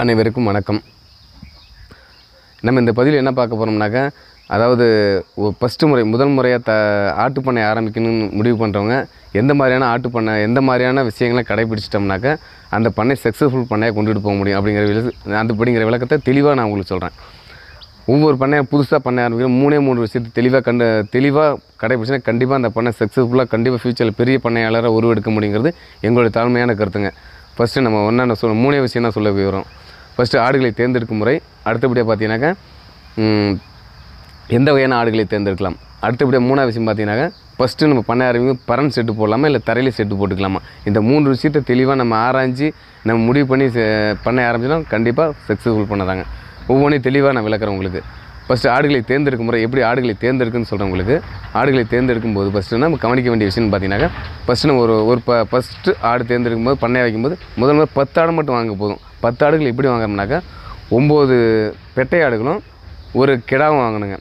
அனைவருக்கும் வணக்கம் நம்ம இந்த பதிவில் என்ன பார்க்க போகிறோம்னாக்கா அதாவது ஃபஸ்ட்டு முறை முதல் முறையாக த ஆட்டுப்பண்ணை ஆரம்பிக்கணும்னு முடிவு பண்ணுறவங்க எந்த மாதிரியான ஆட்டுப்பண்ணை எந்த மாதிரியான விஷயங்களை கடைபிடிச்சிட்டோம்னாக்கா அந்த பண்ணை சக்ஸஸ்ஃபுல் பண்ணையை கொண்டுட்டு போக முடியும் அப்படிங்கிற விளக்கு அந்த அப்படிங்கிற விளக்கத்தை தெளிவாக நான் உங்களுக்கு சொல்கிறேன் ஒவ்வொரு பண்ணையை புதுசாக பண்ண ஆரம்பிக்கிற மூணே மூணு விஷயத்தை தெளிவாக கண்டு தெளிவாக கடைபிடிச்சினா கண்டிப்பாக அந்த பண்ணை சக்ஸஸ்ஃபுல்லாக கண்டிப்பாக ஃப்யூச்சரில் பெரிய பண்ணையாளராக உருவெடுக்க முடியுங்கிறது எங்களுடைய தாழ்மையான கருத்துங்க ஃபஸ்ட்டு நம்ம ஒன்றா சொல்ல மூணே விஷயம் தான் சொல்ல போயிடும் ஃபஸ்ட்டு ஆடுகளை தேர்ந்தெடுக்கும் முறை அடுத்தபடியாக பார்த்தீங்கன்னாக்கா எந்த வகையான ஆடுகளை தேர்ந்தெடுக்கலாம் அடுத்தபடியாக மூணாவது விஷயம் பார்த்தீங்கன்னாக்கா ஃபஸ்ட்டு நம்ம பண்ண ஆரம்பிக்கும் பரன் செட்டு போடலாமா இல்லை தரையில் செட்டு போட்டுக்கலாமா இந்த மூன்று விஷயத்தை தெளிவாக நம்ம ஆராய்ஞ்சு நம்ம முடிவு பண்ணி பண்ண ஆரம்பிச்சோம்னா கண்டிப்பாக சக்ஸஸ்ஃபுல் பண்ணுறாங்க ஒவ்வொன்றையும் தெளிவாக நான் விளக்குறேன் உங்களுக்கு ஃபஸ்ட்டு ஆடுகளை தேர்ந்தெடுக்கும் முறை எப்படி ஆடுகளை தேர்ந்தெடுக்குன்னு சொல்கிறேன் உங்களுக்கு ஆடுகளை தேர்ந்தெடுக்கும் போது ஃபஸ்ட்டு நம்ம கவனிக்க வேண்டிய விஷயம்னு பார்த்தீங்கன்னாக்கா ஃபஸ்ட்டு நம்ம ஒரு ஒரு ப ஃபஸ்ட்டு ஆடு தேர்ந்தெடுக்கும் போது பண்ணை வைக்கும்போது முதல் முதல் பத்து ஆடு மட்டும் வாங்க போதும் பத்து ஆடுகள் எப்படி வாங்கினோம்னாக்கா ஒம்பது பெட்டை ஆடுகளும் ஒரு கிடாவும் வாங்கணுங்க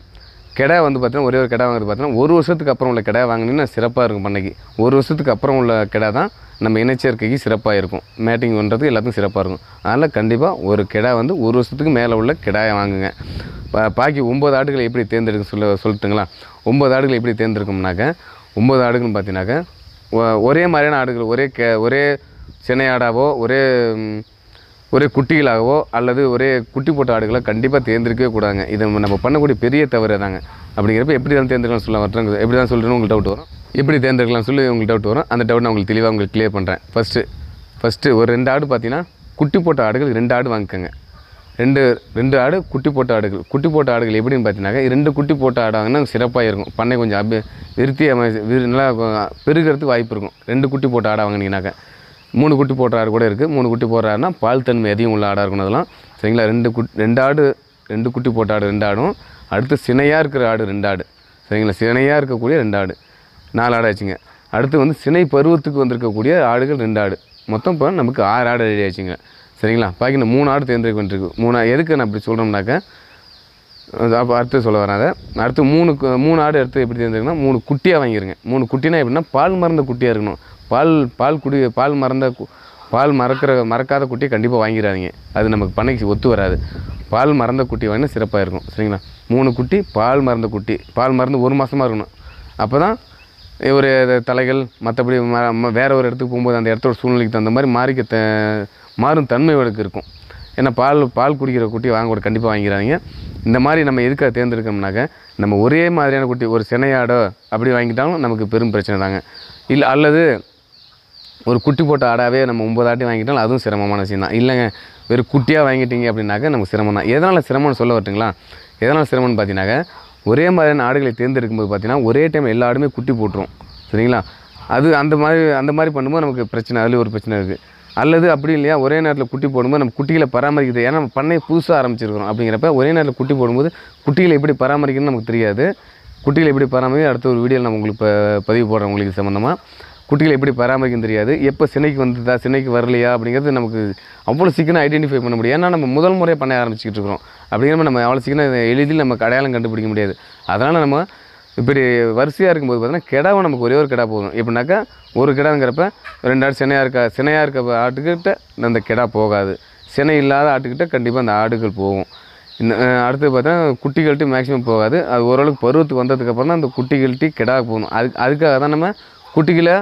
கிடா வந்து பார்த்தீங்கன்னா ஒரே ஒரு கிடா வாங்குறது பார்த்தீங்கன்னா ஒரு வருஷத்துக்கு அப்புறம் உள்ள கிடா வாங்கினீங்கன்னா சிறப்பாக இருக்கும் பண்ணைக்கு ஒரு வருஷத்துக்கு அப்புறம் உள்ள கிடா தான் நம்ம இனச்சேர்க்கைக்கு சிறப்பாக இருக்கும் மேட்டிங் பண்ணுறதுக்கு எல்லாத்துக்கும் சிறப்பாக இருக்கும் அதனால் கண்டிப்பாக ஒரு கிடா வந்து ஒரு வருஷத்துக்கு மேலே உள்ள கிடாயை வாங்குங்க பாக்கி ஒம்பது ஆடுகளை எப்படி தேர்ந்தெடுக்க சொல்ல சொல்லட்டுங்களா ஒம்பது ஆடுகள் எப்படி தேர்ந்தெடுக்கும்னாக்க ஒம்பது ஆடுகள்னு பார்த்தீங்கன்னாக்க ஒரே மாதிரியான ஆடுகள் ஒரே கே ஒரே சென்னையாடாவோ ஒரே ஒரே குட்டிகளாகவோ அல்லது ஒரே குட்டி போட்ட ஆடுகளை கண்டிப்பாக தேர்ந்தெடுக்கவே கூடாதுங்க இதை நம்ம பண்ணக்கூடிய பெரிய தவறு தாங்க அப்படிங்கிறப்ப எப்படி தான் தேர்ந்தெடுக்கணும்னு சொல்ல வரேன் எப்படி தான் சொல்கிறேன்னு உங்களுக்கு டவுட் வரும் எப்படி தேர்ந்தெடுக்கலாம் சொல்லி உங்களுக்கு டவுட் வரும் அந்த டவுட் நான் உங்களுக்கு தெளிவாக உங்களுக்கு கிளியர் பண்ணுறேன் ஃபஸ்ட்டு ஃபஸ்ட்டு ஒரு ரெண்டு ஆடு பார்த்தீங்கன்னா குட்டி போட்ட ஆடுகள் ரெண்டு ஆடு வாங்கிக்கோங்க ரெண்டு ரெண்டு ஆடு குட்டி போட்ட ஆடுகள் குட்டி போட்ட ஆடுகள் எப்படின்னு பார்த்தீங்கன்னாக்கா ரெண்டு குட்டி போட்ட வாங்கினா சிறப்பாக இருக்கும் பண்ணை கொஞ்சம் அபி விருத்தி நல்லா பெருகிறதுக்கு வாய்ப்பு இருக்கும் ரெண்டு குட்டி போட்ட ஆடை வாங்கினீங்கனாக்கா மூணு குட்டி போட்ட ஆடு கூட இருக்குது மூணு குட்டி போடுற ஆடுனா பால் தன்மை அதிகம் உள்ள ஆடாக இருக்கணும் அதெல்லாம் சரிங்களா ரெண்டு குட் ரெண்டு ஆடு ரெண்டு குட்டி போட்ட ஆடு ரெண்டு ஆடும் அடுத்து சினையாக இருக்கிற ஆடு ரெண்டு ஆடு சரிங்களா சினையாக இருக்கக்கூடிய ரெண்டு ஆடு நாலு ஆடு ஆச்சுங்க அடுத்து வந்து சினை பருவத்துக்கு வந்திருக்கக்கூடிய ஆடுகள் ரெண்டு ஆடு மொத்தம் இப்போ நமக்கு ஆறு ஆடு ரெடி ஆச்சுங்க சரிங்களா பாக்கி இந்த மூணு ஆடு தேர்ந்தெடுக்க வந்துருக்கு மூணு எதுக்கு நான் அப்படி சொல்கிறோம்னாக்க அப்போ அடுத்து சொல்ல வரேன் அதை அடுத்து மூணு மூணு ஆடு எடுத்து எப்படி தேர்ந்தெடுக்கணும் மூணு குட்டியாக வாங்கிருங்க மூணு குட்டினா எப்படின்னா பால் மறந்த குட்டியாக இருக்கணும் பால் பால் குடி பால் மறந்த பால் மறக்கிற மறக்காத குட்டியை கண்டிப்பாக வாங்கிடாதீங்க அது நமக்கு பண்ணைக்கு ஒத்து வராது பால் மறந்த குட்டி வாங்கினா சிறப்பாக இருக்கும் சரிங்களா மூணு குட்டி பால் மறந்த குட்டி பால் மறந்து ஒரு மாதமாக இருக்கணும் அப்போ தான் ஒரு தலைகள் மற்றபடி வேறு ஒரு இடத்துக்கு போகும்போது அந்த இடத்தோட சூழ்நிலைக்கு தகுந்த மாதிரி மாறிக்க த மாறும் தன்மை இவருக்கு இருக்கும் ஏன்னா பால் பால் குடிக்கிற குட்டி வாங்க கூட கண்டிப்பாக வாங்கிக்கிறாங்க இந்த மாதிரி நம்ம எதுக்காக தேர்ந்தெடுக்கணும்னாக்க நம்ம ஒரே மாதிரியான குட்டி ஒரு சினையாடோ அப்படி வாங்கிட்டாலும் நமக்கு பெரும் பிரச்சனை தாங்க இல்லை அல்லது ஒரு குட்டி போட்ட ஆடாவே நம்ம ஒம்பது ஆட்டி வாங்கிட்டாலும் அதுவும் சிரமமான விஷயம் தான் இல்லைங்க வெறும் குட்டியாக வாங்கிட்டீங்க அப்படின்னாக்க நமக்கு சிரமம் தான் எதனால் சிரமம்னு சொல்ல வரட்டுங்களா எதனால் சிரமம்னு பார்த்தீங்கன்னாக்க ஒரே மாதிரியான ஆடுகளை தேர்ந்தெடுக்கும் போது பார்த்திங்கன்னா ஒரே டைம் எல்லா ஆடுமே குட்டி போட்டுரும் சரிங்களா அது அந்த மாதிரி அந்த மாதிரி பண்ணும்போது நமக்கு பிரச்சனை அதில் ஒரு பிரச்சனை இருக்குது அல்லது அப்படி இல்லையா ஒரே நேரத்தில் குட்டி போடும்போது நம்ம குட்டிகளை பராமரிக்கிறது ஏன்னா நம்ம பண்ணை புதுசாக ஆரம்பிச்சிருக்கிறோம் அப்படிங்கிறப்ப ஒரே நேரத்தில் குட்டி போடும்போது குட்டிகளை எப்படி பராமரிக்கணும்னு நமக்கு தெரியாது குட்டிகளை எப்படி பராமரி அடுத்த ஒரு வீடியோவில் நம்ம உங்களுக்கு பதிவு போடுறோம் உங்களுக்கு சம்மந்தமாக குட்டிகளை எப்படி பராமரிக்கும் தெரியாது எப்போ சினைக்கு வந்ததா சினைக்கு வரலையா அப்படிங்கிறது நமக்கு அவ்வளோ சீக்கிரம் ஐடென்டிஃபை பண்ண முடியும் ஏன்னா நம்ம முதல் முறையாக பண்ண ஆரம்பிச்சிக்கிட்டு இருக்கிறோம் அப்படிங்கிற நம்ம அவ்வளோ சீக்கிரம் எளிதில் நம்ம கடையாளம் கண்டுபிடிக்க முடியாது அதனால் நம்ம இப்படி வரிசையாக இருக்கும்போது பார்த்தீங்கன்னா கிடாவை நமக்கு ஒரே ஒரு கிடா போதும் எப்படின்னாக்கா ஒரு கிடாங்கிறப்ப ரெண்டு ஆடு சினையாக இருக்கா சினையாக இருக்க ஆட்டுக்கிட்ட அந்த கிடா போகாது சினை இல்லாத ஆட்டுக்கிட்ட கண்டிப்பாக அந்த ஆடுகள் போகும் இந்த அடுத்து பார்த்தா குட்டிகள்ட்டி மேக்ஸிமம் போகாது அது ஓரளவுக்கு பருவத்துக்கு வந்ததுக்கப்புறம் தான் அந்த குட்டிகள்ட்டி கிடா போகணும் அது அதுக்காக தான் நம்ம குட்டிகளை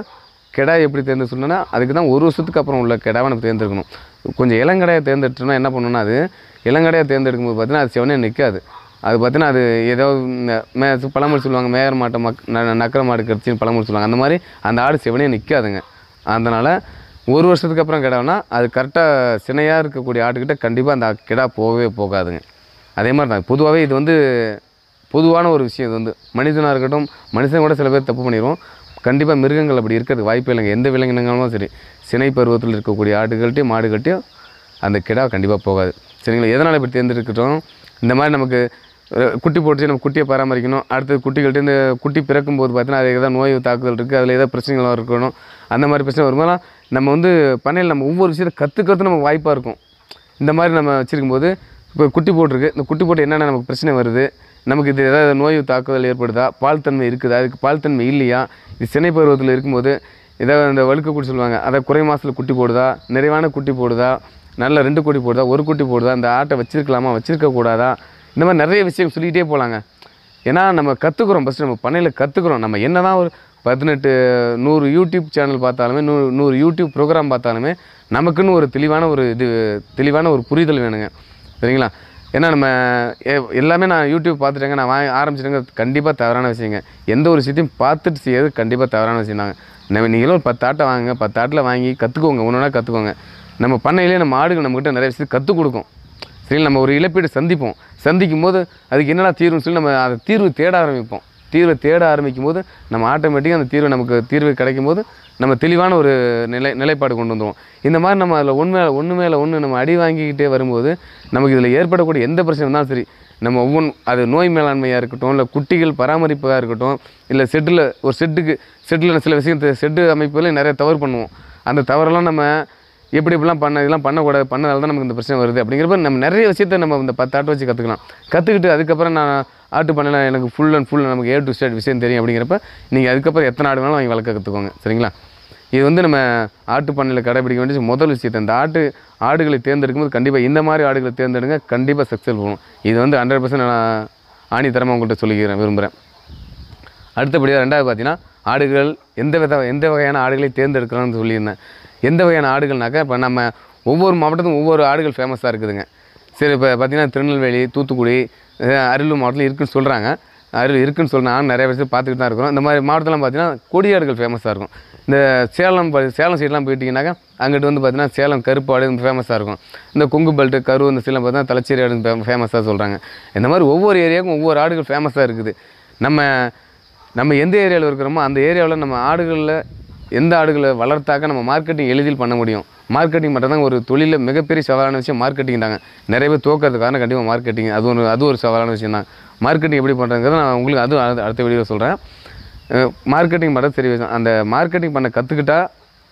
கிடா எப்படி தேர்ந்து அதுக்கு தான் ஒரு வருஷத்துக்கு அப்புறம் உள்ள கிடாவை நம்ம தேர்ந்தெடுக்கணும் கொஞ்சம் இளங்கடையை தேர்ந்தெடுத்தோம்னா என்ன பண்ணணும்னா அது இளங்கடையை தேர்ந்தெடுக்கும் போது பார்த்தீங்கன்னா அது செவனே நிற்காது அது பார்த்தீங்கன்னா அது ஏதோ மே பழமொழி சொல்லுவாங்க மேயர் மாட்டை மக் நக்கர மாடு கடிச்சின்னு பழமொழி சொல்லுவாங்க அந்த மாதிரி அந்த ஆடு செவனே நிற்காதுங்க அதனால் ஒரு வருஷத்துக்கு அப்புறம் கிடானா அது கரெக்டாக சினையாக இருக்கக்கூடிய ஆட்டுக்கிட்ட கண்டிப்பாக அந்த கிடா போகவே போகாதுங்க அதே மாதிரி தான் பொதுவாகவே இது வந்து பொதுவான ஒரு விஷயம் இது வந்து மனிதனாக இருக்கட்டும் மனுஷன் கூட சில பேர் தப்பு பண்ணிடுவோம் கண்டிப்பாக மிருகங்கள் அப்படி இருக்கிறதுக்கு வாய்ப்பு இல்லைங்க எந்த விலங்கினங்களும் சரி சினை பருவத்தில் இருக்கக்கூடிய ஆடுகள்கிட்டையும் மாடுகள்ட்டையும் அந்த கிடா கண்டிப்பாக போகாது சரிங்களா எதனால் இப்படி தேர்ந்தெடுக்கட்டும் இந்த மாதிரி நமக்கு குட்டி போட்டு நம்ம குட்டியை பராமரிக்கணும் அடுத்தது குட்டிகள்ட்டு இந்த குட்டி பிறக்கும் போது பார்த்தீங்கன்னா அது ஏதாவது நோய் தாக்குதல் இருக்குது அதில் ஏதாவது பிரச்சனைகளாக இருக்கணும் அந்த மாதிரி பிரச்சனை வரும்போது நம்ம வந்து பண்ணையில் நம்ம ஒவ்வொரு விஷயத்தை கற்றுக்கிறது நம்ம வாய்ப்பாக இருக்கும் இந்த மாதிரி நம்ம வச்சுருக்கும்போது இப்போ குட்டி போட்டிருக்கு இந்த குட்டி போட்டு என்னென்ன நமக்கு பிரச்சனை வருது நமக்கு இது ஏதாவது நோய் தாக்குதல் ஏற்படுதா பால்தன்மை இருக்குதா அதுக்கு பால்தன்மை இல்லையா இது சினை பருவத்தில் இருக்கும்போது ஏதாவது அந்த வழுக்க கூட்டி சொல்லுவாங்க அதை குறை மாதத்தில் குட்டி போடுதா நிறைவான குட்டி போடுதா நல்ல ரெண்டு குட்டி போடுதா ஒரு குட்டி போடுதா அந்த ஆட்டை வச்சுருக்கலாமா வச்சுருக்கக்கூடாதா இந்த மாதிரி நிறைய விஷயம் சொல்லிக்கிட்டே போகலாங்க ஏன்னா நம்ம கற்றுக்குறோம் ஃபஸ்ட்டு நம்ம பண்ணையில் கற்றுக்குறோம் நம்ம என்ன தான் ஒரு பதினெட்டு நூறு யூடியூப் சேனல் பார்த்தாலுமே நூறு நூறு யூடியூப் ப்ரோக்ராம் பார்த்தாலுமே நமக்குன்னு ஒரு தெளிவான ஒரு இது தெளிவான ஒரு புரிதல் வேணுங்க சரிங்களா ஏன்னா நம்ம எல்லாமே நான் யூடியூப் பார்த்துட்டேங்க நான் வாங்க ஆரம்பிச்சிட்டேங்க கண்டிப்பாக தவறான விஷயங்க எந்த ஒரு விஷயத்தையும் பார்த்துட்டு செய்யறது கண்டிப்பாக தவறான விஷயம் தாங்க நம்ம நீங்களும் ஒரு பத்து ஆட்டை வாங்குங்க பத்து ஆட்டில் வாங்கி கற்றுக்கோங்க ஒன்று கற்றுக்கோங்க நம்ம பண்ணையிலே நம்ம ஆடுகள் நம்மக்கிட்ட நிறைய விஷயத்தை கற்றுக் கொடுக்கும் சரி நம்ம ஒரு இழப்பீடு சந்திப்போம் சந்திக்கும் போது அதுக்கு என்னடா தீர்வுன்னு சொல்லி நம்ம அதை தீர்வு தேட ஆரம்பிப்போம் தீர்வை தேட ஆரம்பிக்கும் போது நம்ம ஆட்டோமேட்டிக்காக அந்த தீர்வை நமக்கு தீர்வு கிடைக்கும் போது நம்ம தெளிவான ஒரு நிலை நிலைப்பாடு கொண்டு வந்துடுவோம் இந்த மாதிரி நம்ம அதில் ஒன்று மேலே ஒன்று மேலே ஒன்று நம்ம அடி வாங்கிக்கிட்டே வரும்போது நமக்கு இதில் ஏற்படக்கூடிய எந்த பிரச்சனை இருந்தாலும் சரி நம்ம ஒவ்வொன் அது நோய் மேலாண்மையாக இருக்கட்டும் இல்லை குட்டிகள் பராமரிப்பாக இருக்கட்டும் இல்லை செட்டில் ஒரு செட்டுக்கு செட்டில் சில விஷயத்தை செட்டு அமைப்புகளையும் நிறைய தவறு பண்ணுவோம் அந்த தவறெல்லாம் நம்ம எப்படி இப்படிலாம் பண்ண இதெல்லாம் பண்ணக்கூடாது பண்ணதால தான் நமக்கு இந்த பிரச்சனை வருது அப்படிங்கிறப்ப நம்ம நிறைய விஷயத்த நம்ம இந்த பத்து ஆட்டை வச்சு கற்றுக்கலாம் கற்றுக்கிட்டு அதுக்கப்புறம் நான் ஆட்டு பண்ணலாம் எனக்கு ஃபுல் அண்ட் ஃபுல் நமக்கு ஏ டு ஸ்டேட் விஷயம் தெரியும் அப்படிங்கிறப்ப நீங்கள் அதுக்கப்புறம் எத்தனை ஆடு வேணாலும் வாங்கி வளர்க்க கற்றுக்கோங்க சரிங்களா இது வந்து நம்ம ஆட்டு பண்ணையில் கடைபிடிக்க வேண்டிய முதல் விஷயத்தை இந்த ஆட்டு ஆடுகளை தேர்ந்தெடுக்கும்போது கண்டிப்பாக இந்த மாதிரி ஆடுகளை தேர்ந்தெடுங்க கண்டிப்பாக சக்ஸஸ் போகணும் இது வந்து ஹண்ட்ரட் பர்சன்ட் நான் ஆணித்தரமாக உங்கள்கிட்ட சொல்லிக்கிறேன் விரும்புகிறேன் அடுத்தபடியாக ரெண்டாவது பார்த்தீங்கன்னா ஆடுகள் எந்த வித எந்த வகையான ஆடுகளை தேர்ந்தெடுக்கலாம்னு சொல்லியிருந்தேன் எந்த வகையான ஆடுகள்னாக்கா இப்போ நம்ம ஒவ்வொரு மாவட்டத்துக்கும் ஒவ்வொரு ஆடுகள் ஃபேமஸாக இருக்குதுங்க சரி இப்போ பார்த்திங்கன்னா திருநெல்வேலி தூத்துக்குடி அரியலூர் மாவட்டத்தில் இருக்குதுன்னு சொல்கிறாங்க அரியலூர் இருக்குதுன்னு சொல்ல நான் நிறைய பேர் பார்த்துக்கிட்டு தான் இருக்கிறோம் இந்த மாதிரி மாவட்டத்தில் பார்த்திங்கன்னா கொடியாடுகள் ஃபேமஸாக இருக்கும் இந்த சேலம் சேலம் சைட்லாம் போயிட்டிங்கனாக்கா அங்கிட்டு வந்து பார்த்திங்கன்னா சேலம் கருப்பாடு ஃபேமஸாக இருக்கும் இந்த கொங்கு பெல்ட்டு கரு இந்த சைட்லாம் பார்த்தீங்கன்னா தலைச்சேரி ஆடு ஃபேமஸாக சொல்கிறாங்க இந்த மாதிரி ஒவ்வொரு ஏரியாவுக்கும் ஒவ்வொரு ஆடுகள் ஃபேமஸாக இருக்குது நம்ம நம்ம எந்த ஏரியாவில் இருக்கிறோமோ அந்த ஏரியாவில் நம்ம ஆடுகளில் எந்த ஆடுகளை வளர்த்தாக்க நம்ம மார்க்கெட்டிங் எளிதில் பண்ண முடியும் மார்க்கெட்டிங் தான் ஒரு தொழிலில் மிகப்பெரிய சவாலான விஷயம் மார்க்கெட்டிங் தாங்க நிறைய பேர் தோக்கிறது காரணம் கண்டிப்பாக மார்க்கெட்டிங் அது ஒரு அது ஒரு சவாலான விஷயம் தான் மார்க்கெட்டிங் எப்படி பண்ணுறதுங்கிறத நான் உங்களுக்கு அதுவும் அடுத்த வீடியோ சொல்கிறேன் மார்க்கெட்டிங் பண்ணுறது தெரிய விஷயம் அந்த மார்க்கெட்டிங் பண்ண கற்றுக்கிட்டால்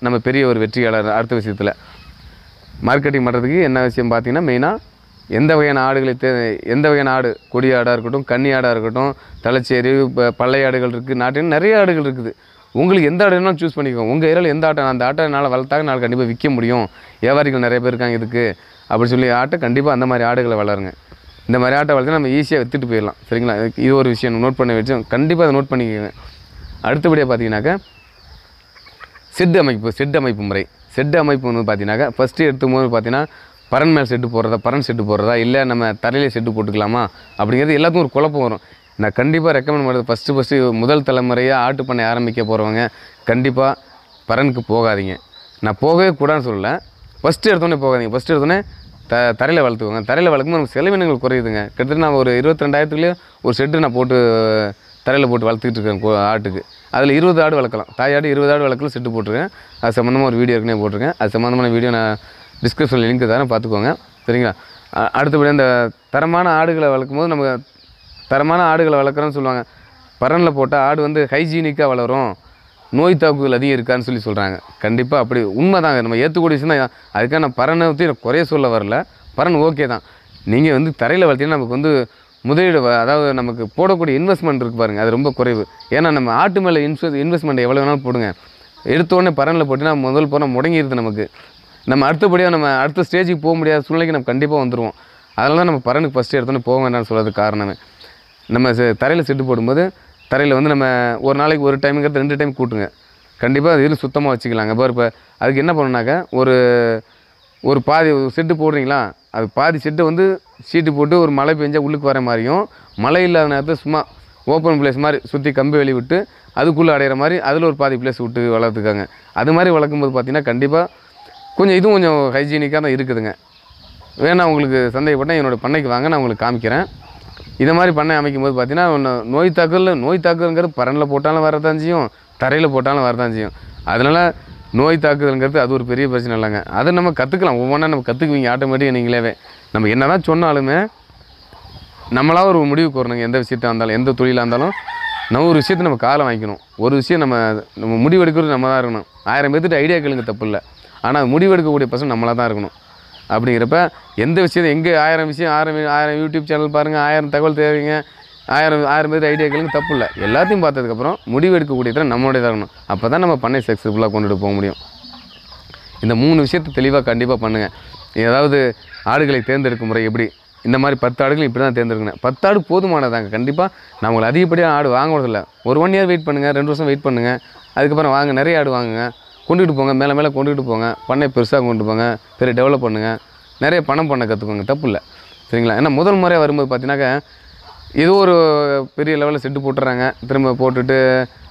நம்ம பெரிய ஒரு வெற்றியாளர் அடுத்த விஷயத்தில் மார்க்கெட்டிங் பண்ணுறதுக்கு என்ன விஷயம் பார்த்திங்கன்னா மெயினாக எந்த வகையான ஆடுகளை தே எந்த வகையான ஆடு கொடி ஆடாக இருக்கட்டும் கன்னி ஆடாக இருக்கட்டும் தலைச்சேரி பழைய ஆடுகள் இருக்குது நாட்டின் நிறைய ஆடுகள் இருக்குது உங்களுக்கு எந்த ஆட்டை வேணாலும் சூஸ் பண்ணிக்கோங்க உங்கள் ஏரியாவில் எந்த ஆட்டை அந்த ஆட்டை என்னால் வளர்த்தாங்க நாள் கண்டிப்பாக விற்க முடியும் வியாபாரிகள் நிறைய பேர் இருக்காங்க இதுக்கு அப்படி சொல்லி ஆட்டை கண்டிப்பாக அந்த மாதிரி ஆடுகளை வளருங்க இந்த மாதிரி ஆட்டை வளர்த்து நம்ம ஈஸியாக விற்றுட்டு போயிடலாம் சரிங்களா இது ஒரு விஷயம் நோட் பண்ண வச்சு கண்டிப்பாக அதை நோட் பண்ணிக்கோங்க அடுத்தபடியாக பார்த்தீங்கன்னாக்கா செட் அமைப்பு செட் அமைப்பு முறை செட் அமைப்பு வந்து பார்த்தீங்கன்னாக்கா ஃபஸ்ட்டு எடுத்தும் போது பார்த்தீங்கன்னா பரன் மேல் செட்டு போடுறதா பரன் செட்டு போடுறதா இல்லை நம்ம தரையிலே செட்டு போட்டுக்கலாமா அப்படிங்கிறது எல்லாத்துக்கும் ஒரு குழப்பம் வரும் நான் கண்டிப்பாக ரெக்கமெண்ட் பண்ணுறது ஃபஸ்ட்டு ஃபஸ்ட்டு முதல் தலைமுறையாக ஆட்டு பண்ணை ஆரம்பிக்க போகிறவங்க கண்டிப்பாக பரனுக்கு போகாதீங்க நான் போகவே கூடாதுன்னு சொல்லலை ஃபஸ்ட்டு எடுத்தோடனே போகாதீங்க ஃபஸ்ட்டு எடுத்தோடனே த தரையில் வளர்த்துக்கோங்க தரையில் வளர்க்கும்போது நமக்கு செலவினங்கள் குறையுதுங்க கிட்டத்தட்ட நான் ஒரு இருபத்தி ரெண்டாயிரத்துக்குள்ளேயே ஒரு ஷெட்டு நான் போட்டு தரையில் போட்டு வளர்த்துக்கிட்டு இருக்கேன் ஆட்டுக்கு அதில் இருபது ஆடு வளர்க்கலாம் தாய் ஆடு இருபது ஆடு வளர்க்கலாம் செட்டு போட்டிருக்கேன் அது சம்மந்தமாக ஒரு வீடியோ இருக்குன்னே போட்டிருக்கேன் அது சம்மந்தமான வீடியோ நான் டிஸ்கிரிப்ஷனில் லிங்க் தரேன் பார்த்துக்கோங்க சரிங்களா அடுத்தபடி அந்த தரமான ஆடுகளை வளர்க்கும்போது நம்ம தரமான ஆடுகளை வளர்க்குறோம்னு சொல்லுவாங்க பரனில் போட்டால் ஆடு வந்து ஹைஜீனிக்காக வளரும் நோய் தாக்குதல் அதிகம் இருக்கான்னு சொல்லி சொல்கிறாங்க கண்டிப்பாக அப்படி உண்மை தாங்க நம்ம ஏற்றுக்கூடிய விஷயம் தான் அதுக்கான பரனை பற்றி நான் குறைய சொல்ல வரல பரன் ஓகே தான் நீங்கள் வந்து தரையில் வளர்த்தீங்கன்னா நமக்கு வந்து முதலீடு அதாவது நமக்கு போடக்கூடிய இன்வெஸ்ட்மெண்ட் இருக்குது பாருங்கள் அது ரொம்ப குறைவு ஏன்னா நம்ம ஆட்டு மேலே இன்வெஸ்ட் இன்வெஸ்ட்மெண்ட் எவ்வளோ வேணாலும் போடுங்க எடுத்தோடனே பரனில் போட்டிங்கன்னா முதல் போனால் முடங்கிடுது நமக்கு நம்ம அடுத்தபடியாக நம்ம அடுத்த ஸ்டேஜுக்கு போக முடியாத சூழ்நிலைக்கு நம்ம கண்டிப்பாக வந்துடுவோம் அதனால தான் நம்ம பரனுக்கு ஃபஸ்ட்டு எடுத்தோன்னே போக வேண்டாம்னு சொல்கிறது காரணமே நம்ம தரையில் செட்டு போடும்போது தரையில் வந்து நம்ம ஒரு நாளைக்கு ஒரு டைமுங்கிறது ரெண்டு டைம் கூட்டுங்க கண்டிப்பாக இதில் சுத்தமாக வச்சுக்கலாங்க இப்போ இப்போ அதுக்கு என்ன பண்ணுனாக்க ஒரு ஒரு பாதி செட்டு போடுறீங்களா அது பாதி செட்டு வந்து சீட்டு போட்டு ஒரு மழை பெஞ்சால் உள்ளுக்கு வர மாதிரியும் மழை இல்லாத நேரத்தில் சும்மா ஓப்பன் பிளேஸ் மாதிரி சுற்றி கம்பி வெளி விட்டு அதுக்குள்ளே அடையிற மாதிரி அதில் ஒரு பாதி பிளேஸ் விட்டு வளர்த்துக்காங்க அது மாதிரி வளர்க்கும்போது பார்த்திங்கன்னா கண்டிப்பாக கொஞ்சம் இதுவும் கொஞ்சம் ஹைஜீனிக்காக தான் இருக்குதுங்க வேணால் உங்களுக்கு சந்தேகப்பட்டால் என்னோடய பண்ணைக்கு வாங்க நான் உங்களுக்கு காமிக்கிறேன் இது மாதிரி பண்ணை அமைக்கும் போது பார்த்தீங்கன்னா ஒன்று நோய் தாக்கல் நோய் தாக்குதல்ங்கிறது பரனில் போட்டாலும் வரதான் செய்யும் தரையில் போட்டாலும் வரதான் செய்யும் அதனால் நோய் தாக்குதல்ங்கிறது அது ஒரு பெரிய பிரச்சனை இல்லைங்க அதை நம்ம கற்றுக்கலாம் ஒவ்வொன்றா நம்ம கற்றுக்குவீங்க ஆட்டோமேட்டிக்காக நீங்களேவே நம்ம என்ன தான் சொன்னாலுமே நம்மளாக ஒரு முடிவுக்கு கூறணுங்க எந்த விஷயத்தாக இருந்தாலும் எந்த தொழிலாக இருந்தாலும் நம்ம ஒரு விஷயத்தை நம்ம காலம் வாங்கிக்கணும் ஒரு விஷயம் நம்ம நம்ம முடிவெடுக்கிறது நம்ம தான் இருக்கணும் ஆயிரம் பேர்த்துட்டு ஐடியா கேளுங்க தப்பு இல்லை ஆனால் முடிவெடுக்கக்கூடிய பசங்க நம்மளாக தான் இருக்கணும் அப்படிங்கிறப்ப எந்த விஷயம் எங்கே ஆயிரம் விஷயம் ஆயிரம் ஆயிரம் யூடியூப் சேனல் பாருங்கள் ஆயிரம் தகவல் தேவைங்க ஆயிரம் ஆயிரம் பேர் ஐடியா கேளுங்க தப்பு இல்லை எல்லாத்தையும் பார்த்ததுக்கப்புறம் முடிவு எடுக்கக்கூடியதில் நம்மளுடையதாக இருக்கணும் அப்போ தான் நம்ம பண்ணை சக்ஸஸ்ஃபுல்லாக கொண்டுட்டு போக முடியும் இந்த மூணு விஷயத்தை தெளிவாக கண்டிப்பாக பண்ணுங்கள் ஏதாவது ஆடுகளை தேர்ந்தெடுக்கும் முறை எப்படி இந்த மாதிரி பத்து ஆடுகளும் இப்படி தான் தேர்ந்தெடுக்கணும் பத்து ஆடு போதுமானதாங்க கண்டிப்பாக நான் உங்களை அதிகப்படியாக ஆடு வாங்குறதில்ல இல்லை ஒரு ஒன் இயர் வெயிட் பண்ணுங்கள் ரெண்டு வருஷம் வெயிட் பண்ணுங்கள் அதுக்கப்புறம் வாங்க நிறைய ஆடு வாங்குங்க கொண்டுகிட்டு போங்க மேலே மேலே கொண்டுகிட்டு போங்க பண்ணை பெருசாக கொண்டு போங்க பெரிய டெவலப் பண்ணுங்கள் நிறைய பணம் பண்ண கற்றுக்கோங்க தப்பு இல்லை சரிங்களா ஏன்னா முதல் முறையாக வரும்போது பார்த்தீங்கன்னாக்க ஏதோ ஒரு பெரிய லெவலில் செட்டு போட்டுறாங்க திரும்ப போட்டுட்டு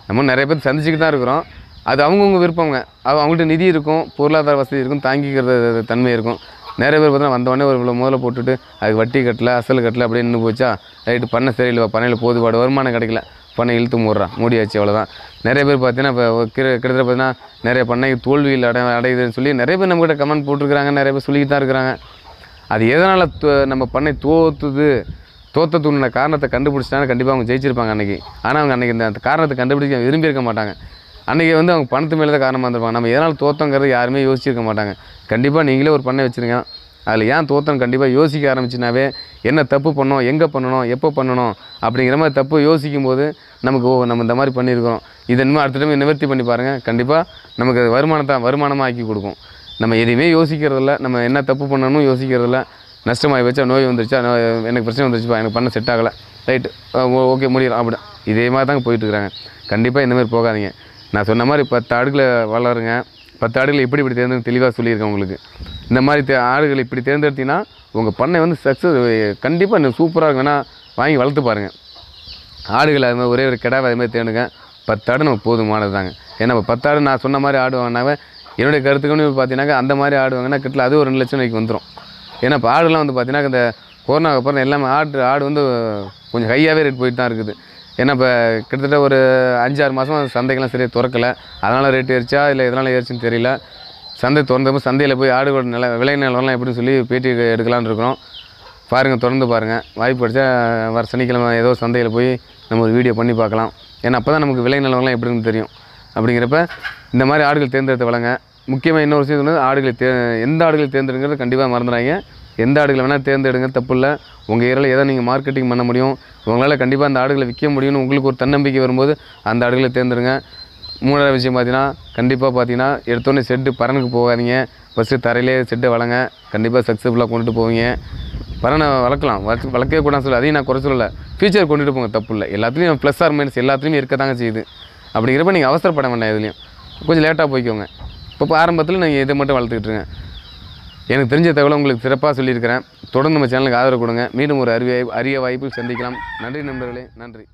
நம்ம நிறைய பேர் சந்திச்சுக்கிட்டு தான் இருக்கிறோம் அது அவங்கவுங்க விருப்பங்க அது அவங்கள்ட்ட நிதி இருக்கும் பொருளாதார வசதி இருக்கும் தாங்கிக்கிறது தன்மை இருக்கும் நிறைய பேர் பார்த்தீங்கன்னா வந்தவொடனே ஒரு இவ்வளோ முதல்ல போட்டுட்டு அதுக்கு வட்டி கட்டலை அசல் கட்டலை அப்படின்னு போச்சா ரைட்டு பண்ண சரியில்லை பண்ணையில் போதுபாடு வருமானம் கிடைக்கல பண்ணை இழுத்து மூடுறான் மூடியாச்சு அவ்வளோதான் நிறைய பேர் பார்த்தீங்கன்னா இப்போ கிட்டத்தட்ட பார்த்தீங்கன்னா நிறைய பண்ணை தோல்வியில் அடை அடையுதுன்னு சொல்லி நிறைய பேர் நம்மகிட்ட கமெண்ட் போட்டிருக்கிறாங்க நிறைய பேர் சொல்லிக்கிட்டு தான் இருக்கிறாங்க அது எதனால் நம்ம பண்ணை தோத்துது தோத்த உண்ண காரணத்தை கண்டுபிடிச்சாலும் கண்டிப்பாக அவங்க ஜெயிச்சிருப்பாங்க அன்றைக்கி ஆனால் அவங்க அன்றைக்கி இந்த காரணத்தை கண்டுபிடிக்க விரும்பியிருக்க மாட்டாங்க அன்றைக்கி வந்து அவங்க பணத்து மேலே தான் காரணமாக இருந்திருப்பாங்க நம்ம எதனால் தோற்றங்கிறது யாருமே யோசிச்சிருக்க மாட்டாங்க கண்டிப்பாக நீங்களே ஒரு பண்ணை வச்சுருக்கேன் அதில் ஏன் தோத்தன் கண்டிப்பாக யோசிக்க ஆரம்பிச்சுனாவே என்ன தப்பு பண்ணோம் எங்கே பண்ணணும் எப்போ பண்ணணும் அப்படிங்கிற மாதிரி தப்பு யோசிக்கும் போது நமக்கு ஓ நம்ம இந்த மாதிரி பண்ணியிருக்கிறோம் இது இனிமேல் அடுத்த டைம் நிவர்த்தி பண்ணி பாருங்கள் கண்டிப்பாக நமக்கு வருமானத்தை வருமானமாக ஆக்கி கொடுக்கும் நம்ம எதையுமே யோசிக்கிறதில்ல நம்ம என்ன தப்பு பண்ணணும் யோசிக்கிறதில்ல நஷ்டமாகி வச்சா நோய் வந்துருச்சா எனக்கு பிரச்சனை வந்துருச்சுப்பா எனக்கு பண்ண செட் ஆகலை ரைட்டு ஓகே முடியலாம் அப்படி இதே மாதிரி தாங்க போயிட்டுருக்குறாங்க கண்டிப்பாக இந்தமாதிரி போகாதீங்க நான் சொன்ன மாதிரி பத்து அடுக்கில் வளருங்க பத்து ஆடுகள் எப்படி இப்படி தேர்ந்தெடுத்து தெளிவாக சொல்லியிருக்கேன் உங்களுக்கு இந்த மாதிரி தே ஆடுகள் இப்படி தேர்ந்தெடுத்தீங்கன்னா உங்கள் பண்ணை வந்து சக்ஸஸ் கண்டிப்பாக இந்த சூப்பராக இருக்கும் வேணால் வாங்கி வளர்த்து பாருங்கள் ஆடுகள் அது மாதிரி ஒரே ஒரு கிடாவை அது மாதிரி தேடுங்க பத்து ஆடு நமக்கு போதுமானது தாங்க ஏன்னா இப்போ பத்து நான் சொன்ன மாதிரி ஆடு வாங்கினாவே என்னுடைய கருத்துக்கணும் பார்த்தீங்கன்னாக்கா அந்த மாதிரி ஆடு வாங்கினா அது ஒரு ரெண்டு லட்சம் வரைக்கும் வந்துடும் ஏன்னா இப்போ ஆடுலாம் வந்து பார்த்தீங்கன்னா இந்த கொரோனாவுக்கு அப்புறம் எல்லாமே ஆடு ஆடு வந்து கொஞ்சம் ஹையாகவே ரேட் போயிட்டு தான் இருக்குது ஏன்னா இப்போ கிட்டத்தட்ட ஒரு அஞ்சாறு மாதம் சந்தைக்கெல்லாம் சரியாக திறக்கலை அதனால் ரேட்டு ஏறிச்சா இல்லை எதனால் ஏறிச்சுன்னு தெரியல சந்தை திறந்தப்போ சந்தையில் போய் ஆடுகளோட நில விலை நிலவரம்லாம் எப்படின்னு சொல்லி பேட்டி எடுக்கலான்னு இருக்கிறோம் பாருங்கள் தொடர்ந்து பாருங்கள் வாய்ப்பு கிடைச்சா வர சனிக்கிழமை ஏதோ சந்தையில் போய் நம்ம ஒரு வீடியோ பண்ணி பார்க்கலாம் ஏன்னா அப்போ தான் நமக்கு விலை நிலவரம்லாம் எப்படின்னு தெரியும் அப்படிங்கிறப்ப இந்த மாதிரி ஆடுகள் தேர்ந்தெடுத்து வளங்க முக்கியமாக இன்னொரு விஷயம் ஆடுகளை தே எந்த ஆடுகளை தேர்ந்தெடுங்கிறது கண்டிப்பாக மறந்துடுறாங்க எந்த ஆடுகளை வேணால் தேர்ந்தெடுங்க தப்பு இல்லை உங்கள் ஏரியாவில் எதை நீங்கள் மார்க்கெட்டிங் பண்ண முடியும் உங்களால் கண்டிப்பாக அந்த ஆடுகளை விற்க முடியும்னு உங்களுக்கு ஒரு தன்னம்பிக்கை வரும்போது அந்த ஆடுகளை தேர்ந்தெடுங்க மூணாவது விஷயம் பார்த்தீங்கன்னா கண்டிப்பாக பார்த்தீங்கன்னா எடுத்தோடனே செட்டு பரனுக்கு போகாதீங்க ஃபஸ்ட்டு தரையிலே செட்டை வளங்க கண்டிப்பாக சக்ஸஸ்ஃபுல்லாக கொண்டுட்டு போவீங்க பரனை வளர்க்கலாம் வளர்த்து வளர்க்கவே கூடாது சொல்ல அதையும் நான் குறை சொல்லலை ஃபியூச்சர் கொண்டுட்டு போங்க தப்பு இல்லை எல்லாத்துலேயும் ப்ளஸ் ஆர் மைனஸ் எல்லாத்துலேயும் இருக்க தாங்க செய்யுது அப்படிங்கிறப்ப நீங்கள் அவசரப்பட வேண்டாம் எதுலேயும் கொஞ்சம் லேட்டாக போய்க்கோங்க இப்போ ஆரம்பத்தில் நீங்கள் இதை மட்டும் வளர்த்துக்கிட்டுருங்க எனக்கு தெரிஞ்ச தகவலை உங்களுக்கு சிறப்பாக சொல்லியிருக்கிறேன் தொடர்ந்து நம்ம சேனலுக்கு ஆதரவு கொடுங்க மீண்டும் ஒரு அறிவியை அரிய வாய்ப்பு சந்திக்கலாம் நன்றி நண்பர்களே நன்றி